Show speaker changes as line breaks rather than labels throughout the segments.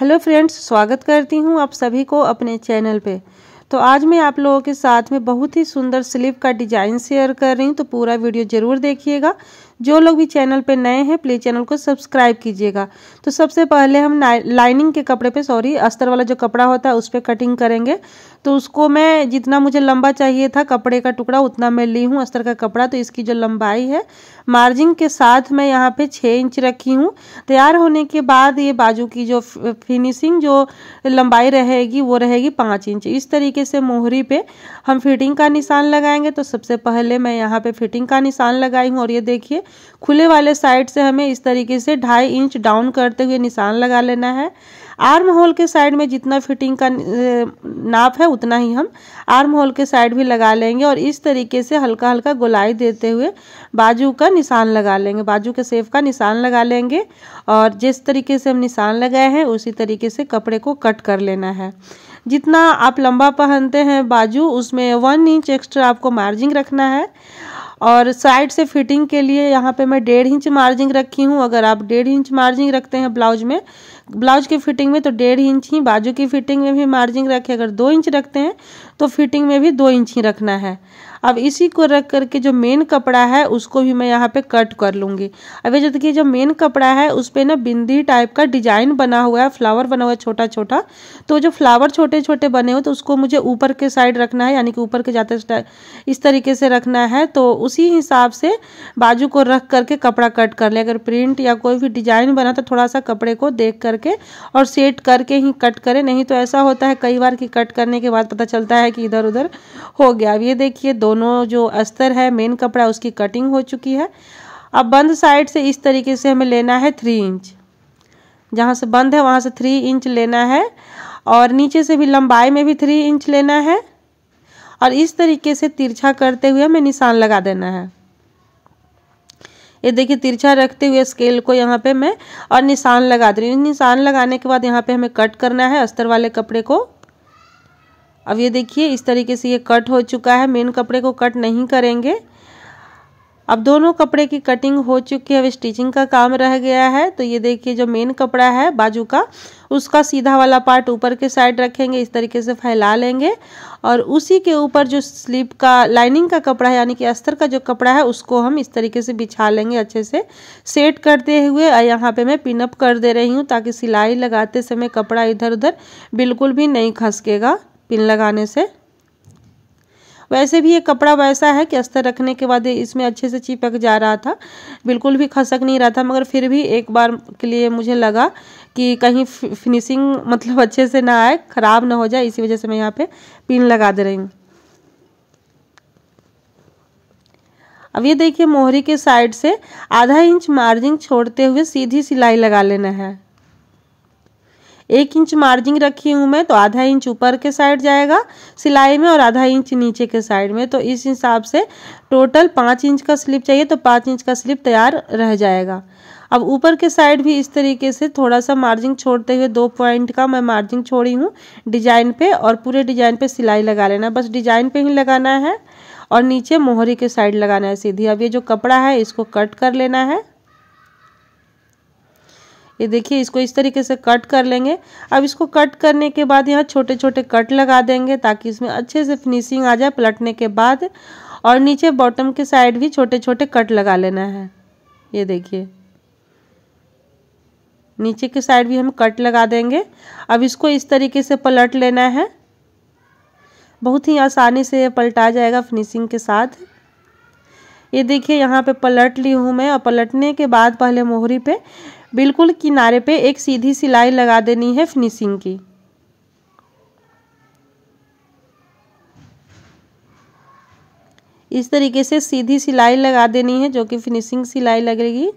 hello friends स्वागत करती हूँ आप सभी को अपने चैनल पे तो आज मैं आप लोगों के साथ में बहुत ही सुंदर स्लीव का डिजाइन शेयर कर रही हूँ तो पूरा वीडियो ज़रूर देखिएगा जो लोग भी चैनल पे नए हैं प्लीज़ चैनल को सब्सक्राइब कीजिएगा तो सबसे पहले हम लाइनिंग के कपड़े पे सॉरी अस्तर वाला जो कपड़ा होता है उस पर कटिंग करेंगे तो उसको मैं जितना मुझे लंबा चाहिए था कपड़े का टुकड़ा उतना मैं ली हूँ अस्तर का कपड़ा तो इसकी जो लंबाई है मार्जिन के साथ मैं यहाँ पे छः इंच रखी हूँ तैयार होने के बाद ये बाजू की जो फिनिशिंग जो लंबाई रहेगी वो रहेगी पाँच इंच इस तरीके से मोहरी पे हम फिटिंग का निशान लगाएंगे तो सबसे पहले मैं यहाँ पे फिटिंग का निशान लगाई हूँ और ये देखिए खुले वाले साइड से हमें इस तरीके से ढाई इंच डाउन करते हुए निशान लगा लेना है आर्म होल के साइड में जितना फिटिंग का नाप है उतना ही हम आर्म होल के साइड भी लगा लेंगे और इस तरीके से हल्का हल्का गोलाई देते हुए बाजू का निशान लगा लेंगे बाजू के सेफ का निशान लगा लेंगे और जिस तरीके से हम निशान लगाए हैं उसी तरीके से कपड़े को कट कर लेना है जितना आप लंबा पहनते हैं बाजू उसमें वन इंच एक्स्ट्रा आपको मार्जिंग रखना है और साइड से फिटिंग के लिए यहाँ पे मैं डेढ़ इंच मार्जिंग रखी हूँ अगर आप डेढ़ इंच मार्जिंग रखते हैं ब्लाउज में ब्लाउज की फिटिंग में तो डेढ़ इंच ही बाजू की फिटिंग में भी मार्जिन रखे अगर दो इंच रखते हैं तो फिटिंग में भी दो इंच ही रखना है अब इसी को रख करके जो मेन कपड़ा है उसको भी मैं यहाँ पे कट कर लूँगी अब ये जो देखिए जो मेन कपड़ा है उस पर ना बिंदी टाइप का डिजाइन बना हुआ है फ्लावर बना हुआ है छोटा छोटा तो जो फ्लावर छोटे छोटे बने हुए तो उसको मुझे ऊपर के साइड रखना है यानी कि ऊपर के जाते इस तरीके से रखना है तो उसी हिसाब से बाजू को रख करके कपड़ा कट कर ले अगर प्रिंट या कोई भी डिजाइन बना तो थोड़ा सा कपड़े को देख करके और सेट करके ही कट करें नहीं तो ऐसा होता है कई बार कि कट करने के बाद पता चलता है कि इधर उधर हो गया अब ये देखिए दो दोनों जो अस्तर है मेन कपड़ा उसकी कटिंग हो चुकी है अब बंद साइड से इस तरीके से हमें लेना है थ्री इंच जहाँ से बंद है वहाँ से थ्री इंच लेना है और नीचे से भी लंबाई में भी थ्री इंच लेना है और इस तरीके से तिरछा करते हुए हमें निशान लगा देना है ये देखिए तिरछा रखते हुए स्केल को यहाँ पे मैं और निशान लगा दे रही हूँ निशान लगाने के बाद यहाँ पे हमें कट करना है अस्तर वाले कपड़े को अब ये देखिए इस तरीके से ये कट हो चुका है मेन कपड़े को कट नहीं करेंगे अब दोनों कपड़े की कटिंग हो चुकी है अब स्टिचिंग का काम रह गया है तो ये देखिए जो मेन कपड़ा है बाजू का उसका सीधा वाला पार्ट ऊपर के साइड रखेंगे इस तरीके से फैला लेंगे और उसी के ऊपर जो स्लीप का लाइनिंग का कपड़ा है यानी कि अस्तर का जो कपड़ा है उसको हम इस तरीके से बिछा लेंगे अच्छे से सेट करते हुए और यहाँ पे मैं पिनअप कर दे रही हूँ ताकि सिलाई लगाते समय कपड़ा इधर उधर बिल्कुल भी नहीं खसकेगा पिन लगाने से वैसे भी ये कपड़ा वैसा है कि अस्तर रखने के बाद इसमें अच्छे से चिपक जा रहा था बिल्कुल भी खसक नहीं रहा था मगर फिर भी एक बार के लिए मुझे लगा कि कहीं फिनिशिंग मतलब अच्छे से ना आए ख़राब ना हो जाए इसी वजह से मैं यहाँ पे पिन लगा दे रही हूँ अब ये देखिए मोहरी के साइड से आधा इंच मार्जिन छोड़ते हुए सीधी सिलाई लगा लेना है एक इंच मार्जिंग रखी हूँ मैं तो आधा इंच ऊपर के साइड जाएगा सिलाई में और आधा इंच नीचे के साइड में तो इस हिसाब से टोटल पाँच इंच का स्लिप चाहिए तो पाँच इंच का स्लिप तैयार रह जाएगा अब ऊपर के साइड भी इस तरीके से थोड़ा सा मार्जिंग छोड़ते हुए दो पॉइंट का मैं मार्जिंग छोड़ी हूँ डिजाइन पे और पूरे डिजाइन पे सिलाई लगा लेना बस डिजाइन पे ही लगाना है और नीचे मोहरी के साइड लगाना है सीधी अब ये जो कपड़ा है इसको कट कर लेना है ये देखिए इसको इस तरीके से कट कर लेंगे अब इसको कट करने के बाद यहाँ छोटे छोटे कट लगा देंगे ताकि इसमें अच्छे से फिनिशिंग आ जाए पलटने के बाद और नीचे बॉटम के साइड भी छोटे छोटे कट लगा लेना है ये देखिए नीचे के साइड भी हम कट लगा देंगे अब इसको इस तरीके से पलट लेना है बहुत ही आसानी से ये पलटा जाएगा फिनिशिंग के साथ ये देखिए यहाँ पे पलट ली हूँ मैं और पलटने के बाद पहले मोहरी पे बिल्कुल किनारे पे एक सीधी सिलाई लगा देनी है फिनिशिंग की इस तरीके से सीधी सिलाई लगा देनी है जो कि फिनिशिंग सिलाई लगेगी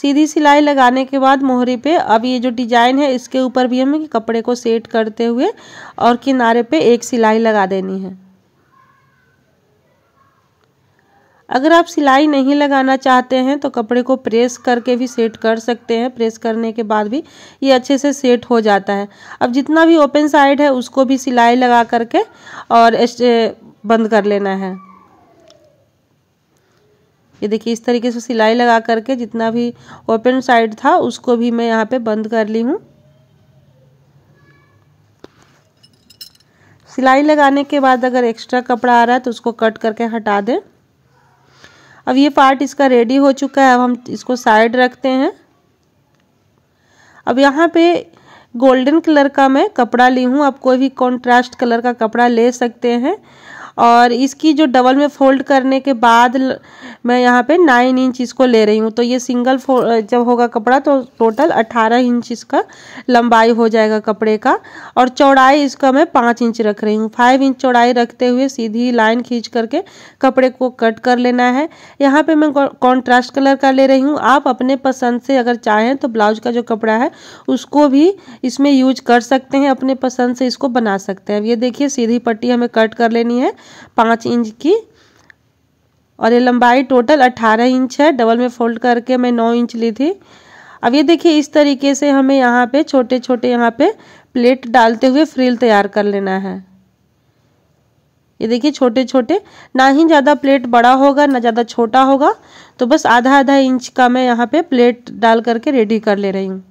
सीधी सिलाई लगाने के बाद मोहरी पे अब ये जो डिजाइन है इसके ऊपर भी हम कपड़े को सेट करते हुए और किनारे पे एक सिलाई लगा देनी है अगर आप सिलाई नहीं लगाना चाहते हैं तो कपड़े को प्रेस करके भी सेट कर सकते हैं प्रेस करने के बाद भी ये अच्छे से सेट हो जाता है अब जितना भी ओपन साइड है उसको भी सिलाई लगा करके और बंद कर लेना है ये देखिए इस तरीके से सिलाई लगा करके जितना भी ओपन साइड था उसको भी मैं यहाँ पे बंद कर ली हूँ सिलाई लगाने के बाद अगर एक्स्ट्रा कपड़ा आ रहा है तो उसको कट करके हटा दें अब ये पार्ट इसका रेडी हो चुका है अब हम इसको साइड रखते हैं अब यहाँ पे गोल्डन कलर का मैं कपड़ा ली हूँ आप कोई भी कॉन्ट्रास्ट कलर का कपड़ा ले सकते हैं और इसकी जो डबल में फोल्ड करने के बाद मैं यहाँ पे नाइन इंच इसको ले रही हूँ तो ये सिंगल जब होगा कपड़ा तो टोटल अट्ठारह इंच इसका लंबाई हो जाएगा कपड़े का और चौड़ाई इसका मैं पाँच इंच रख रही हूँ फाइव इंच चौड़ाई रखते हुए सीधी लाइन खींच करके कपड़े को कट कर लेना है यहाँ पर मैं कॉन्ट्रास्ट कलर का ले रही हूँ आप अपने पसंद से अगर चाहें तो ब्लाउज का जो कपड़ा है उसको भी इसमें यूज कर सकते हैं अपने पसंद से इसको बना सकते हैं अब ये देखिए सीधी पट्टी हमें कट कर लेनी है पाँच इंच की और ये लंबाई टोटल अट्ठारह इंच है डबल में फोल्ड करके मैं नौ इंच ली थी अब ये देखिए इस तरीके से हमें यहाँ पे छोटे छोटे यहाँ पे प्लेट डालते हुए फ्रील तैयार कर लेना है ये देखिए छोटे छोटे ना ही ज़्यादा प्लेट बड़ा होगा ना ज़्यादा छोटा होगा तो बस आधा आधा इंच का मैं यहाँ पे प्लेट डाल करके रेडी कर ले रही हूँ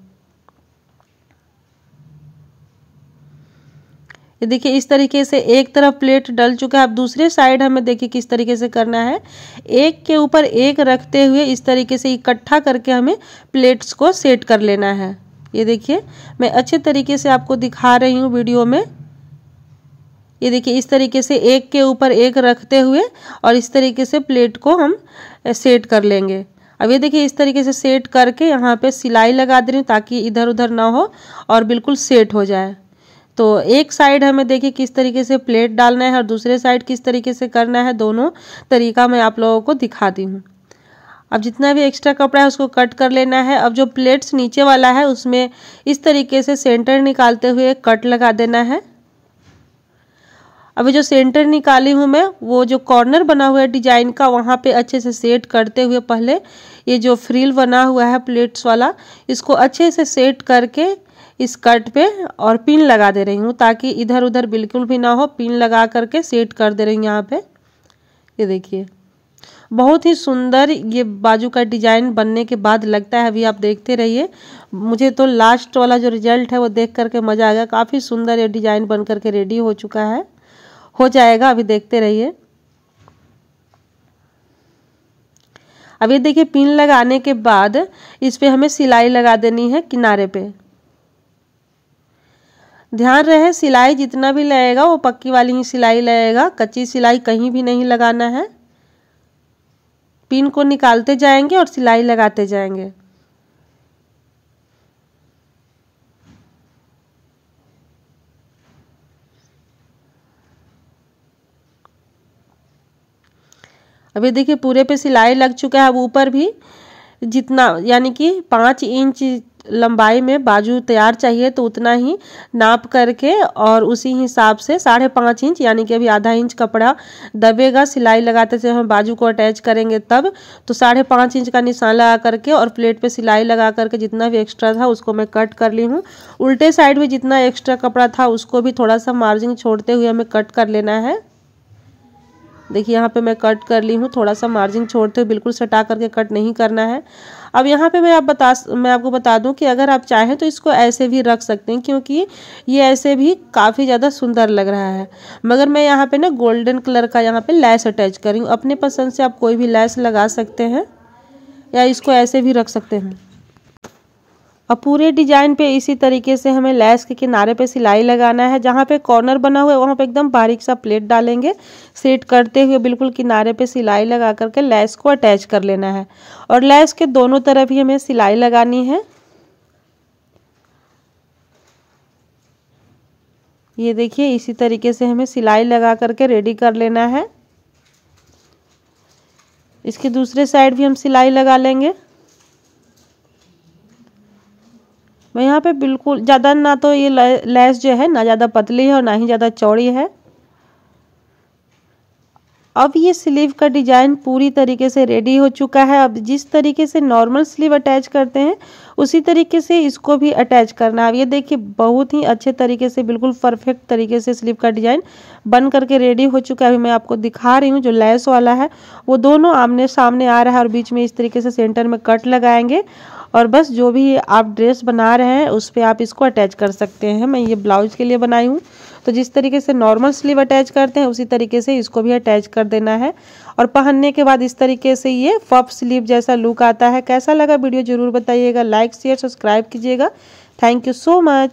ये देखिए इस तरीके से एक तरफ प्लेट डल चुका है अब दूसरे साइड हमें देखिए किस तरीके से करना है एक के ऊपर एक रखते हुए इस तरीके से इकट्ठा करके हमें प्लेट्स को सेट कर लेना है ये देखिए मैं अच्छे तरीके से आपको दिखा रही हूँ वीडियो में ये देखिए इस तरीके से एक के ऊपर एक रखते हुए और इस तरीके से प्लेट को हम सेट कर लेंगे अब ये देखिए इस तरीके से सेट करके यहाँ पे सिलाई लगा दे रही हूँ ताकि इधर उधर ना हो और बिल्कुल सेट हो जाए तो एक साइड हमें देखिए किस तरीके से प्लेट डालना है और दूसरे साइड किस तरीके से करना है दोनों तरीका मैं आप लोगों को दिखाती हूँ अब जितना भी एक्स्ट्रा कपड़ा है उसको कट कर लेना है अब जो प्लेट्स नीचे वाला है उसमें इस तरीके से सेंटर निकालते हुए कट लगा देना है अभी जो सेंटर निकाली हूँ मैं वो जो कॉर्नर बना हुआ है डिजाइन का वहाँ पे अच्छे से सेट करते हुए पहले ये जो फ्रिल बना हुआ है प्लेट्स वाला इसको अच्छे से सेट करके इस कट पे और पिन लगा दे रही हूँ ताकि इधर उधर बिल्कुल भी ना हो पिन लगा करके सेट कर दे रही हूँ यहाँ पे ये देखिए बहुत ही सुंदर ये बाजू का डिजाइन बनने के बाद लगता है अभी आप देखते रहिए मुझे तो लास्ट वाला जो रिजल्ट है वो देख करके मज़ा आएगा काफ़ी सुंदर ये डिजाइन बन करके रेडी हो चुका है हो जाएगा अभी देखते रहिए अब ये देखिए पिन लगाने के बाद इस पर हमें सिलाई लगा देनी है किनारे पे ध्यान रहे सिलाई जितना भी लगेगा वो पक्की वाली ही सिलाई लगेगा कच्ची सिलाई कहीं भी नहीं लगाना है पिन को निकालते जाएंगे और सिलाई लगाते जाएंगे अभी देखिए पूरे पे सिलाई लग चुका है अब ऊपर भी जितना यानी कि पाँच इंच लंबाई में बाजू तैयार चाहिए तो उतना ही नाप करके और उसी हिसाब से साढ़े पाँच इंच यानी कि अभी आधा इंच कपड़ा दबेगा सिलाई लगाते से हम बाजू को अटैच करेंगे तब तो साढ़े पाँच इंच का निशान लगा करके और प्लेट पे सिलाई लगा करके जितना भी एक्स्ट्रा था उसको मैं कट कर ली हूँ उल्टे साइड में जितना एक्स्ट्रा कपड़ा था उसको भी थोड़ा सा मार्जिन छोड़ते हुए हमें कट कर लेना है देखिए यहाँ पे मैं कट कर ली हूँ थोड़ा सा मार्जिन छोड़ते हुए बिल्कुल सटा करके कट नहीं करना है अब यहाँ पे मैं आप बता मैं आपको बता दूँ कि अगर आप चाहें तो इसको ऐसे भी रख सकते हैं क्योंकि ये ऐसे भी काफ़ी ज़्यादा सुंदर लग रहा है मगर मैं यहाँ पे ना गोल्डन कलर का यहाँ पे लैस अटैच करी हूँ अपने पसंद से आप कोई भी लैस लगा सकते हैं या इसको ऐसे भी रख सकते हैं अब पूरे डिजाइन पे इसी तरीके से हमें लैस के किनारे पे सिलाई लगाना है जहाँ पे कॉर्नर बना हुआ है वहाँ पे एकदम बारीक सा प्लेट डालेंगे सेट करते हुए बिल्कुल किनारे पे सिलाई लगा करके लैस को अटैच कर लेना है और लैस के दोनों तरफ ही हमें सिलाई लगानी है ये देखिए इसी तरीके से हमें सिलाई लगा करके रेडी कर लेना है इसके दूसरे साइड भी हम सिलाई लगा लेंगे मैं यहाँ पे बिल्कुल ज़्यादा ना तो ये लेस जो है ना ज़्यादा पतली है और ना ही ज़्यादा चौड़ी है अब ये स्लीव का डिजाइन पूरी तरीके से रेडी हो चुका है अब जिस तरीके से नॉर्मल स्लीव अटैच करते हैं उसी तरीके से इसको भी अटैच करना अब ये देखिए बहुत ही अच्छे तरीके से बिल्कुल परफेक्ट तरीके से स्लीव का डिजाइन बन करके रेडी हो चुका है अभी मैं आपको दिखा रही हूँ जो लेस वाला है वो दोनों आमने सामने आ रहा है और बीच में इस तरीके से सेंटर में कट लगाएंगे और बस जो भी आप ड्रेस बना रहे हैं उस पर आप इसको अटैच कर सकते हैं मैं ये ब्लाउज के लिए बनाई हूँ तो जिस तरीके से नॉर्मल स्लीव अटैच करते हैं उसी तरीके से इसको भी अटैच कर देना है और पहनने के बाद इस तरीके से ये फफ स्लीव जैसा लुक आता है कैसा लगा वीडियो जरूर बताइएगा लाइक शेयर सब्सक्राइब कीजिएगा थैंक यू सो मच